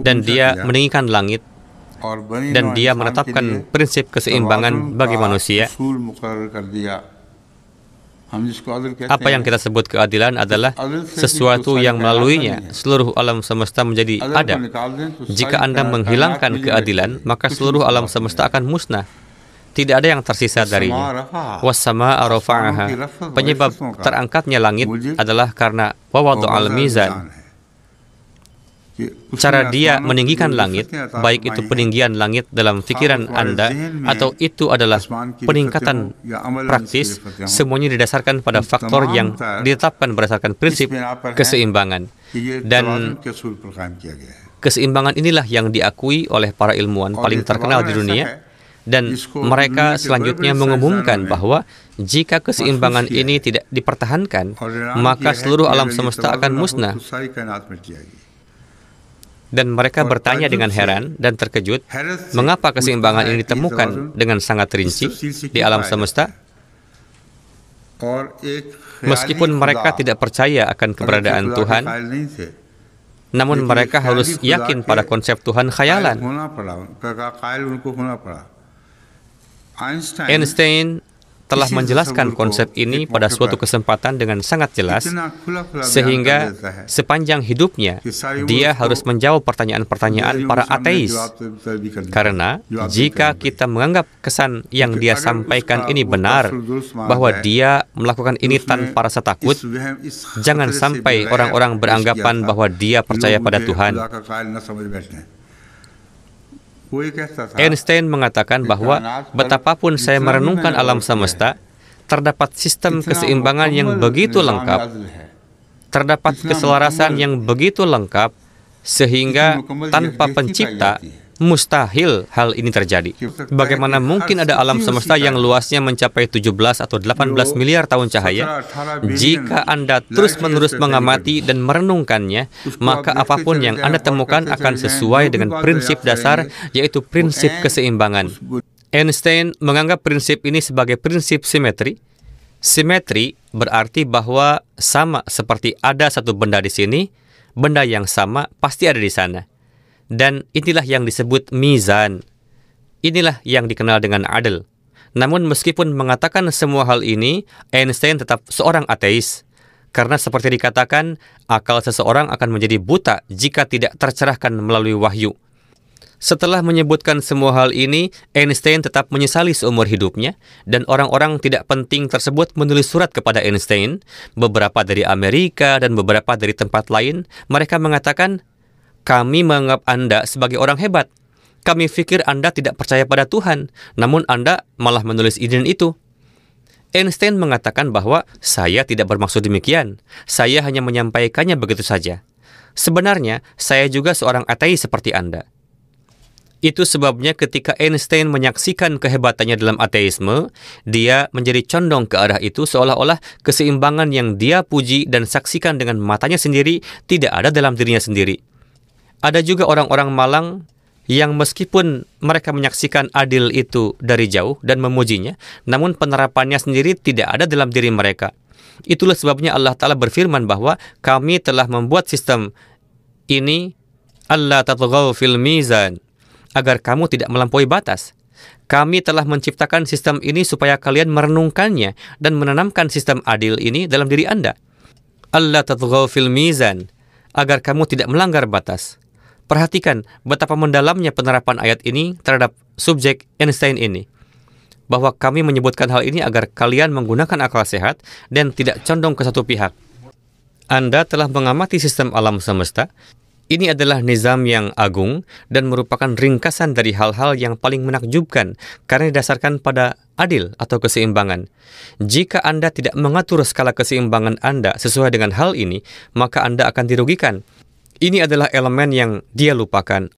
dan dia meninggikan langit dan dia menetapkan prinsip keseimbangan bagi manusia. Apa yang kita sebut keadilan adalah sesuatu yang melaluinya seluruh alam semesta menjadi ada. Jika Anda menghilangkan keadilan, maka seluruh alam semesta akan musnah tidak ada yang tersisa darinya. Wassama arafa'aha. Penyebab terangkatnya langit adalah karena al mizan. Cara dia meninggikan langit, baik itu peninggian langit dalam pikiran Anda atau itu adalah peningkatan ya praktis, semuanya didasarkan pada faktor yang ditetapkan berdasarkan prinsip kan? keseimbangan. Iya, dan keseimbangan inilah yang diakui oleh para ilmuwan paling terkenal di dunia dan mereka selanjutnya mengumumkan bahwa ya. jika keseimbangan ini tidak dipertahankan, maka seluruh alam semesta akan musnah. Dan mereka bertanya dengan heran dan terkejut, mengapa keseimbangan ini ditemukan dengan sangat rinci di alam semesta? Meskipun mereka tidak percaya akan keberadaan Tuhan, namun mereka harus yakin pada konsep Tuhan khayalan. Einstein telah menjelaskan konsep ini pada suatu kesempatan dengan sangat jelas, sehingga sepanjang hidupnya dia harus menjawab pertanyaan-pertanyaan para ateis. Karena jika kita menganggap kesan yang dia sampaikan ini benar, bahwa eh. dia melakukan ini tanpa rasa takut, jangan sampai orang-orang eh, beranggapan bahwa dia percaya pada Tuhan. Einstein mengatakan bahwa betapapun saya merenungkan alam semesta, terdapat sistem keseimbangan yang begitu lengkap, terdapat keselarasan yang begitu lengkap, sehingga tanpa pencipta mustahil hal ini terjadi. Bagaimana mungkin ada alam semesta yang luasnya mencapai 17 atau 18 miliar tahun cahaya? Jika Anda terus-menerus mengamati dan merenungkannya, maka apapun yang Anda temukan akan sesuai dengan prinsip dasar, yaitu prinsip keseimbangan. Einstein menganggap prinsip ini sebagai prinsip simetri. Simetri berarti bahwa sama seperti ada satu benda di sini, benda yang sama pasti ada di sana. Dan inilah yang disebut mizan. Inilah yang dikenal dengan adil. Namun meskipun mengatakan semua hal ini, Einstein tetap seorang ateis. Karena seperti dikatakan, akal seseorang akan menjadi buta jika tidak tercerahkan melalui wahyu. Setelah menyebutkan semua hal ini, Einstein tetap menyesali seumur hidupnya, dan orang-orang tidak penting tersebut menulis surat kepada Einstein. Beberapa dari Amerika dan beberapa dari tempat lain, mereka mengatakan, kami menganggap Anda sebagai orang hebat. Kami pikir Anda tidak percaya pada Tuhan, namun Anda malah menulis izin itu. Einstein mengatakan bahwa saya tidak bermaksud demikian. Saya hanya menyampaikannya begitu saja. Sebenarnya, saya juga seorang ateis seperti Anda. Itu sebabnya ketika Einstein menyaksikan kehebatannya dalam ateisme, dia menjadi condong ke arah itu seolah-olah keseimbangan yang dia puji dan saksikan dengan matanya sendiri tidak ada dalam dirinya sendiri. Ada juga orang-orang malang yang meskipun mereka menyaksikan adil itu dari jauh dan memujinya, namun penerapannya sendiri tidak ada dalam diri mereka. Itulah sebabnya Allah Ta'ala berfirman bahwa kami telah membuat sistem ini Allah tatghaw fil mizan agar kamu tidak melampaui batas. Kami telah menciptakan sistem ini supaya kalian merenungkannya dan menanamkan sistem adil ini dalam diri Anda. Allah tatghaw fil mizan agar kamu tidak melanggar batas. Perhatikan betapa mendalamnya penerapan ayat ini terhadap subjek Einstein ini. Bahwa kami menyebutkan hal ini agar kalian menggunakan akal sehat dan tidak condong ke satu pihak. Anda telah mengamati sistem alam semesta. Ini adalah nizam yang agung dan merupakan ringkasan dari hal-hal yang paling menakjubkan karena didasarkan pada adil atau keseimbangan. Jika Anda tidak mengatur skala keseimbangan Anda sesuai dengan hal ini, maka Anda akan dirugikan ini adalah elemen yang dia lupakan